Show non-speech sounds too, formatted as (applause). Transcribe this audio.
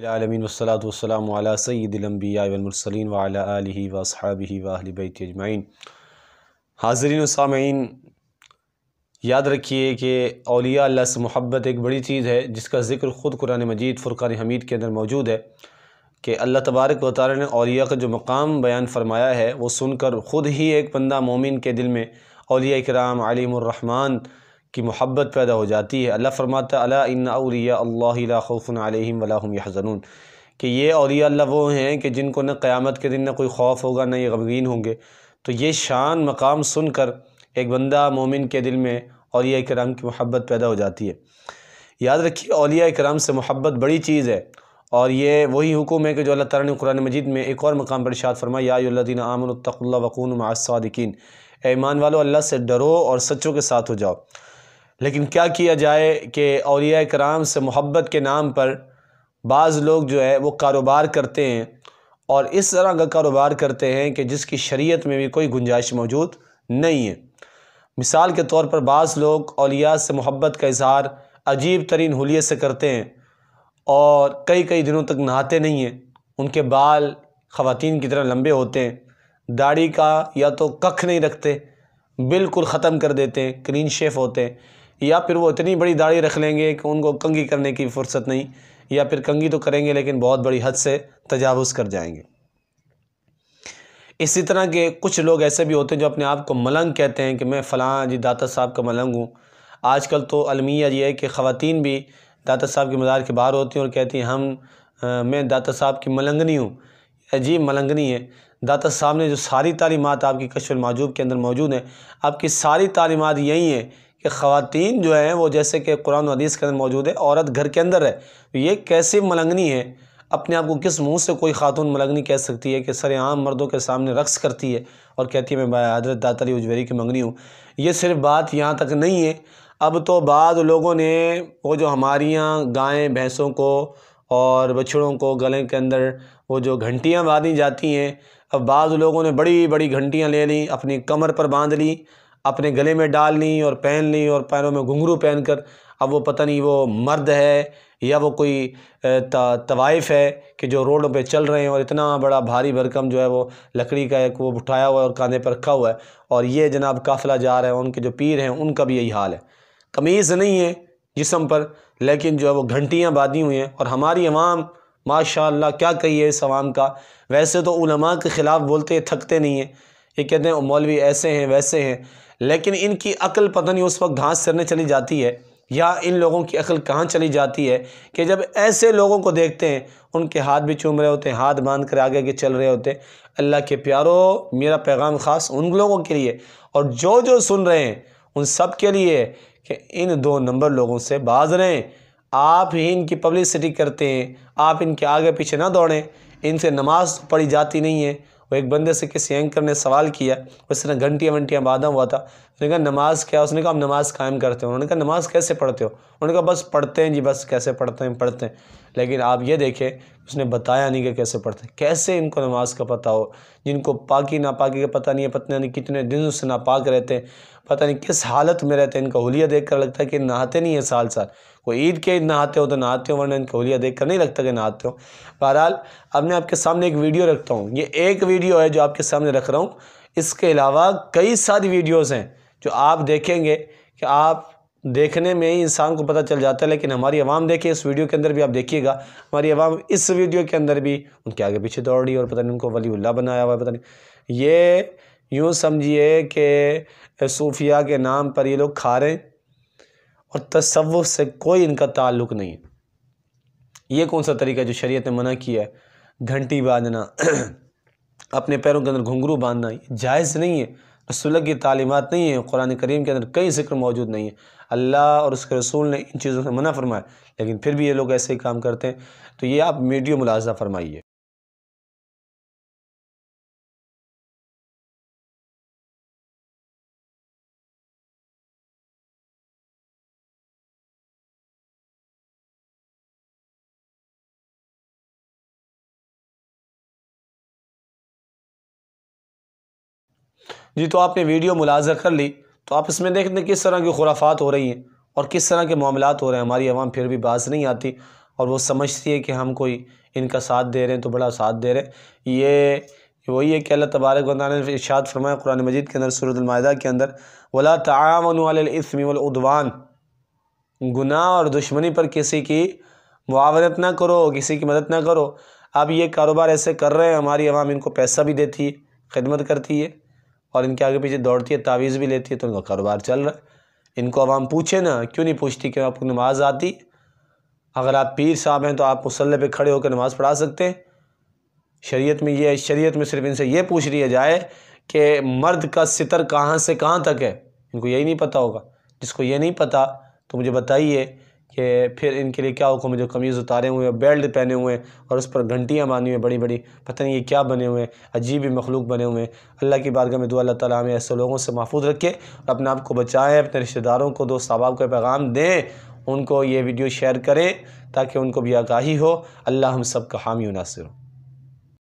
फ़िलमिन वसलात वसलाम सैदम्बियामरसलिन वसहाबी वाहल बजमाइन हाजरीन सामीन याद रखिए कि अलिया अल्लाह से मोहब्बत एक बड़ी चीज़ है जिसका ज़िक्र ख़ुद कुरान मजीद फ़ुरान हमीद के अंदर मौजूद है कि अल्लाह तबारक व ने अलिया का जो मकाम बयान फरमाया है वो सुनकर ख़ुद ही एक बंदा मोमिन के दिल में अलिया कराम आलिमरहमान की मोहब्बत पैदा हो जाती है अल्लाह फरमाता अला इन अलिया अल्लाह खौफ़न अलहम वलाम हज़नून कि ये अलिया अल्लाह वो हैं कि जिनको न क़्यामत के दिन ना कोई खौफ होगा ना ये गमगीन होंगे तो ये शान मकाम सुनकर एक बंदा मोमिन के दिल में अलिया कराम की मोहब्बत पैदा हो जाती है याद रखिए अलिया कराम से मोहब्बत बड़ी चीज़ है और ये वही हुक्म है कि जो अल्लाह तारन ने कुरान मजीद में एक और मकाम पर इशात फरमाया यादीन आमन तक़ल्ला वक़ून मासादिकीन ईमान वालो अल्लाह से डरो और सच्चों के साथ हो जाओ लेकिन क्या किया जाए कि अलिया कराम से मोहब्बत के नाम पर बाज़ लोग जो है वो कारोबार करते हैं और इस तरह का कारोबार करते हैं कि जिसकी शरीयत में भी कोई गुंजाइश मौजूद नहीं है मिसाल के तौर पर बाज़ लोग अलिया से मोहब्बत का इजहार अजीब तरीन हलिये से करते हैं और कई कई दिनों तक नहाते नहीं हैं उनके बाल ख़वान की तरह लंबे होते हैं दाढ़ी का या तो कख नहीं रखते बिल्कुल ख़त्म कर देते हैं क्लीन शेफ होते हैं या फिर वो इतनी बड़ी दाढ़ी रख लेंगे कि उनको कंगी करने की फ़ुर्सत नहीं या फिर कंगी तो करेंगे लेकिन बहुत बड़ी हद से तजावज़ कर जाएंगे इसी तरह के कुछ लोग ऐसे भी होते हैं जो अपने आप को मलंग कहते हैं कि मैं फ़लाँ जी दाता साहब का मलंग हूँ आजकल तो अलमिया ये है कि ख़वान भी दाता साहब के मज़ार के बाहर होती हैं और कहती हैं हम आ, मैं दाता साहब की मलंगनी हूँ अजीब मलंगनी है दाता साहब ने जो सारी तालीमत आपकी कशफ़ माजूब के अंदर मौजूद हैं आपकी सारी तालीमत यही हैं कि ख़वातीन जो हैं वो जैसे कि कुरान हदीस के अंदर मौजूद है औरत घर के अंदर है तो ये कैसे मलंगनी है अपने आप को किस मुंह से कोई खातून मलंगनी कह सकती है कि सर आम मर्दों के सामने रक्स करती है और कहती है मैं हजरत दातरी उजवेरी की मंगनी हूँ ये सिर्फ बात यहाँ तक नहीं है अब तो बाद लोगों ने वो जो हमारी यहाँ गायें भैंसों को और बछड़ों को गले के अंदर वो जो घंटियाँ बांधी जाती हैं अब बाद लोगों ने बड़ी बड़ी घंटियाँ ले लीं अपनी कमर पर बांध ली अपने गले में डाल ली और पहन ली और पैरों में घुंघरू पहन कर अब वो पता नहीं वो मर्द है या वो कोई तवाइफ़ है कि जो रोडों पे चल रहे हैं और इतना बड़ा भारी भरकम जो है वो लकड़ी का एक वो उठाया हुआ है और कांधे पर रखा हुआ है और ये जनाब काफिला जा रहा है उनके जो पीर हैं उनका भी यही हाल है कमीज़ नहीं है जिसम पर लेकिन जो है वो घंटियाँ बाधी हुई हैं और हमारी आवाम माशा क्या कही है इस आवाम का वैसे तो उलमा के ख़िलाफ़ बोलते थकते नहीं हैं ये कहते हैं मौलवी ऐसे हैं वैसे हैं लेकिन इनकी अक्ल पता नहीं उस वक्त घास सरने चली जाती है या इन लोगों की अक्ल कहाँ चली जाती है कि जब ऐसे लोगों को देखते हैं उनके हाथ भी चूम रहे होते हैं हाथ बांध कर आगे आगे चल रहे होते हैं अल्लाह के प्यारो मेरा पैगाम ख़ास उन लोगों के लिए और जो जो सुन रहे हैं उन सब के लिए कि इन दो नंबर लोगों से बाज रहें आप ही इनकी पब्लिसिटी करते हैं आप इनके आगे पीछे ना दौड़ें इनसे नमाज पढ़ी जाती नहीं है वो एक बंदे से किसी एंकर ने सवाल किया उसने घंटियाँ वंटियाँ बाधा हुआ था उसने कहा नमाज़ क्या उसने कहा हम नमाज़ कायम करते हो उन्होंने कहा नमाज़ कैसे पढ़ते हो उन्होंने कहा बस पढ़ते हैं जी बस कैसे पढ़ते हैं पढ़ते हैं लेकिन आप ये देखें उसने बताया नहीं कि कैसे पढ़ते कैसे इनको नमाज का पता हो जिनको पाकि नापाकी का पता नहीं है पता नहीं कितने दिन उससे नापाक रहते हैं पता नहीं किस हालत में रहते हैं इनका होलिया देख कर लगता है कि नहाते नहीं है साल साल कोई ईद के ईद नहाते हो तो नहाते हो वरना इनका होलिया देख कर नहीं लगता कि नहाते हो बहरहाल अब मैं आपके सामने एक वीडियो रखता हूँ ये एक वीडियो है जो आपके सामने रख रहा हूँ इसके अलावा कई सारी वीडियोज़ हैं जो आप देखेंगे कि आप देखने में ही इंसान को पता चल जाता है लेकिन हमारी आवाम देखिए इस वीडियो के अंदर भी आप देखिएगा हमारी आवाम इस वीडियो के अंदर भी उनके आगे पीछे दौड़ रही और पता नहीं उनको वली बनाया हुआ है पता नहीं ये यूँ समझिए कि सूफिया के नाम पर ये लोग खा रहे हैं और तसवुफ़ से कोई इनका ताल्लुक नहीं है ये कौन सा तरीका जो शरीयत ने मना किया है घंटी बांधना (clears throat) अपने पैरों के अंदर घुंघरू बांधना जायज़ नहीं है रसुल्ला की तालीमत नहीं है कुरान करीम के अंदर कई जिक्र मौजूद नहीं है अल्लाह और उसके रसूल ने इन चीज़ों से मना फरमाया लेकिन फिर भी ये लोग ऐसे ही काम करते हैं तो ये आप मीडियो मुलाजा फरमाइए जी तो आपने वीडियो मुलाजा कर ली तो आप इसमें देख दें किस तरह की खुराफात हो रही हैं और किस तरह के मामला हो रहे हैं हमारी आवाम फिर भी बाज नहीं आती और वो समझती है कि हम कोई इनका साथ दे रहे हैं तो बड़ा साथ दे रहे हैं ये वही है कि अल्लाह तबारक ने इर्शाद फरमाया कुरान मजीद के अंदर सूरतमाहा के अंदर वला उदवान गुनाह और दुश्मनी पर किसी की मुआवनत ना करो किसी की मदद ना करो अब ये कारोबार ऐसे कर रहे हैं हमारी आवाम इनको पैसा भी देती है खिदमत करती है और इनके आगे पीछे दौड़ती है तावीज़ भी लेती है तो इनका कारोबार चल रहा है इनको अवाम पूछे ना क्यों नहीं पूछती क्यों आपको नमाज़ आती अगर आप पीर साहब हैं तो आप मुसल्ले पे खड़े होकर नमाज़ पढ़ा सकते हैं शरीयत में ये शरीयत में सिर्फ इनसे ये पूछ लिया जाए कि मर्द का सितर कहाँ से कहाँ तक है इनको यही नहीं पता होगा जिसको ये नहीं पता तो मुझे बताइए कि फिर इनके लिए क्या हुक्म है जो कमीज़ उतारे हुए हैं बेल्ट पहने हुए हैं और उस पर घंटियाँ बांधी हुई बड़ी बड़ी पता नहीं ये क्या बने हुए हैं अजीब ही मखलूक बने हुए हैं अल्लाह की बारगाह में दुआ अल्लाह ताला हमें ऐसे लोगों से महफूज रखे और अपने आप को बचाएँ अपने रिश्तेदारों को दोस्त अहबाब को पैगाम दें उनको ये वीडियो शेयर करें ताकि उनको भी आगाही हो अल्लाह हम सब का हामी नासिर हो